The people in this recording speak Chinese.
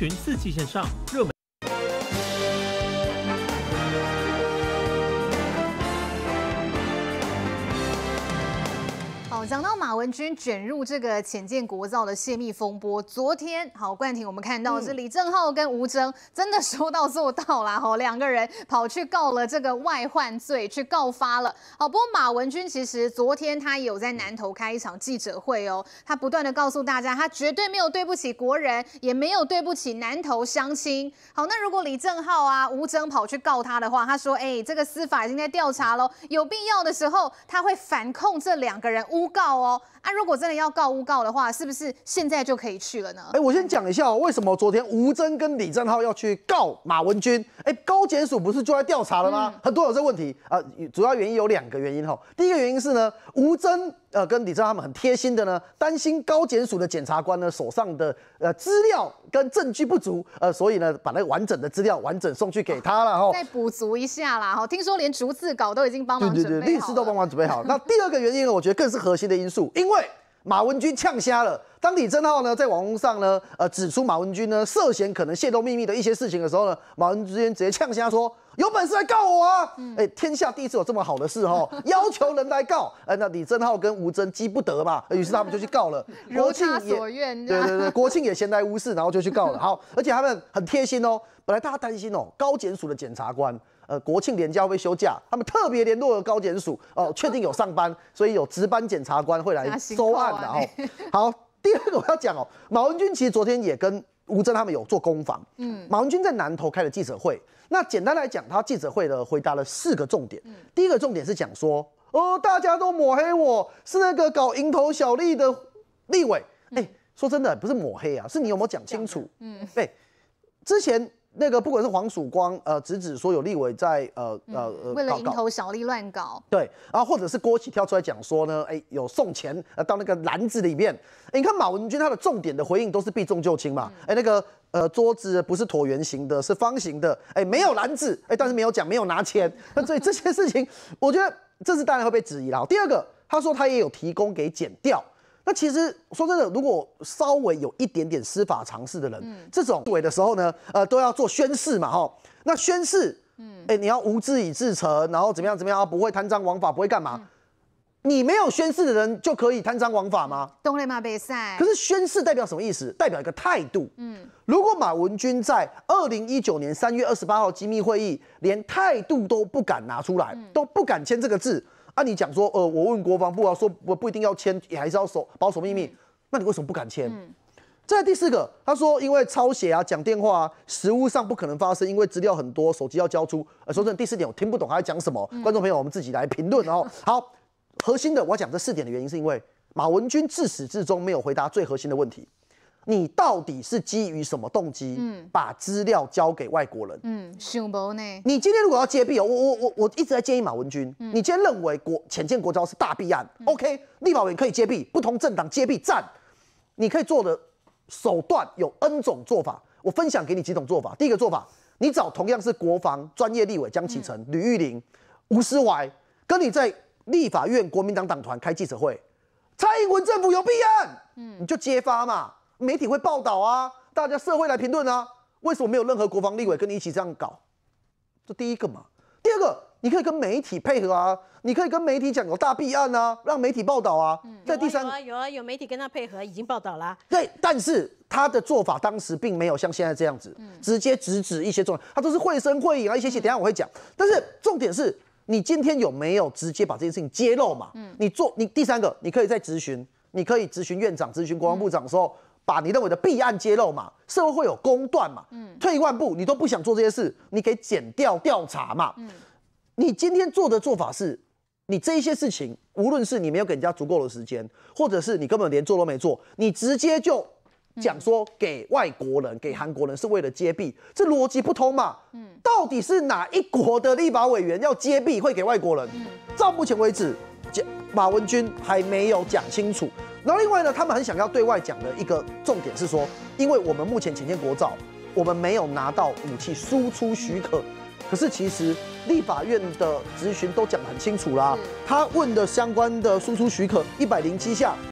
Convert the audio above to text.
群四季线上热门。讲到马文君卷入这个浅见国造的泄密风波，昨天好冠廷，我们看到是李正浩跟吴峥真的说到做到啦，吼两个人跑去告了这个外患罪，去告发了。好，不过马文君其实昨天他有在南投开一场记者会哦，他不断的告诉大家，他绝对没有对不起国人，也没有对不起南投乡亲。好，那如果李正浩啊、吴峥跑去告他的话，他说，哎，这个司法已经在调查喽，有必要的时候他会反控这两个人污。告哦啊！如果真的要告诬告的话，是不是现在就可以去了呢？哎，我先讲一下为什么昨天吴尊跟李正浩要去告马文君。哎，高检署不是就在调查了吗？很多有这问题啊，主要原因有两个原因哈。第一个原因是呢，吴尊呃跟李正他们很贴心的呢，担心高检署的检察官呢手上的呃资料跟证据不足，呃，所以呢把那个完整的资料完整送去给他了哈。再补足一下啦哈，听说连逐字稿都已经帮忙，备对对，律师都帮忙准备好。那第二个原因呢，我觉得更是核。新的因素，因为马文君呛瞎了。当李正浩呢在网络上呢，呃指出马文君呢涉嫌可能泄露秘密的一些事情的时候呢，马文君直接呛瞎说。有本事来告我啊！哎，天下第一次有这么好的事哦，要求人来告哎，那李正浩跟吴尊急不得嘛，于是他们就去告了。国庆也对对对，国庆也闲来无事，然后就去告了。好，而且他们很贴心哦，本来大家担心哦，高检署的检察官呃，国庆连假会休假，他们特别联络了高检署哦，确定有上班，所以有值班检察官会来收案的哦。好，第二个我要讲哦，马文君其实昨天也跟。吴征他们有做攻防。嗯，马文君在南投开了记者会。那简单来讲，他记者会的回答了四个重点。第一个重点是讲说，哦，大家都抹黑我是那个搞蝇头小利的立委。哎，说真的，不是抹黑啊，是你有没有讲清楚？嗯，哎，之前。那个不管是黄曙光，呃，直指说有立委在，呃呃，为了蝇头小利乱搞。对，然后或者是郭启跳出来讲说呢，哎，有送钱，呃，到那个篮子里面。哎，你看马文君他的重点的回应都是避重就轻嘛。哎，那个呃桌子不是椭圆形的，是方形的。哎，没有篮子，哎，但是没有讲没有拿钱。那所以这些事情，我觉得这是当然会被质疑了。第二个，他说他也有提供给剪掉。那其实说真的，如果稍微有一点点司法常识的人，这种委的时候呢，呃，都要做宣誓嘛，哈。那宣誓，嗯，哎，你要无知以自成，然后怎么样怎么样，不会贪赃枉法，不会干嘛？你没有宣誓的人就可以贪赃枉法吗？东雷马北赛。可是宣誓代表什么意思？代表一个态度。嗯，如果马文君在二零一九年三月二十八号机密会议，连态度都不敢拿出来，都不敢签这个字。那你讲说，呃，我问国防部啊，说我不一定要签，也还是要守保守秘密。那你为什么不敢签？再第四个，他说因为抄写啊、讲电话啊，实物上不可能发生，因为资料很多，手机要交出。呃，说真的，第四点我听不懂，他在讲什么？观众朋友，我们自己来评论哦。好，核心的我讲这四点的原因，是因为马文君自始至终没有回答最核心的问题。你到底是基于什么动机把资料交给外国人？嗯，想呢。你今天如果要揭弊，我我我我一直在建议马文君。你今天认为国浅见国交是大弊案，OK？立法院可以揭弊，不同政党揭弊站，你可以做的手段有 N 种做法。我分享给你几种做法。第一个做法，你找同样是国防专业立委江启程、吕玉玲、吴思怀，跟你在立法院国民党党团开记者会，蔡英文政府有弊案，嗯，你就揭发嘛。媒体会报道啊，大家社会来评论啊。为什么没有任何国防立委跟你一起这样搞？这第一个嘛。第二个，你可以跟媒体配合啊，你可以跟媒体讲有大弊案啊，让媒体报道啊。在第三个，有啊有啊，有媒体跟他配合，已经报道了。对，但是他的做法当时并没有像现在这样子，直接直指一些重点，他都是绘声绘影啊一些戏。等下我会讲。但是重点是你今天有没有直接把这件事情揭露嘛？嗯，你做你第三个，你可以在咨询，你可以咨询院长、咨询国防部长的时候。把你认为的弊案揭露嘛，社会会有公断嘛。嗯，退一万步，你都不想做这些事，你给减掉调查嘛。嗯，你今天做的做法是，你这一些事情，无论是你没有给人家足够的时间，或者是你根本连做都没做，你直接就讲说给外国人、给韩国人是为了揭弊，这逻辑不通嘛。嗯，到底是哪一国的立法委员要揭弊会给外国人？嗯，到目前为止，马文君还没有讲清楚。那另外呢，他们很想要对外讲的一个重点是说，因为我们目前前签国造，我们没有拿到武器输出许可。可是其实立法院的质询都讲得很清楚啦，他问的相关的输出许可一百零七项。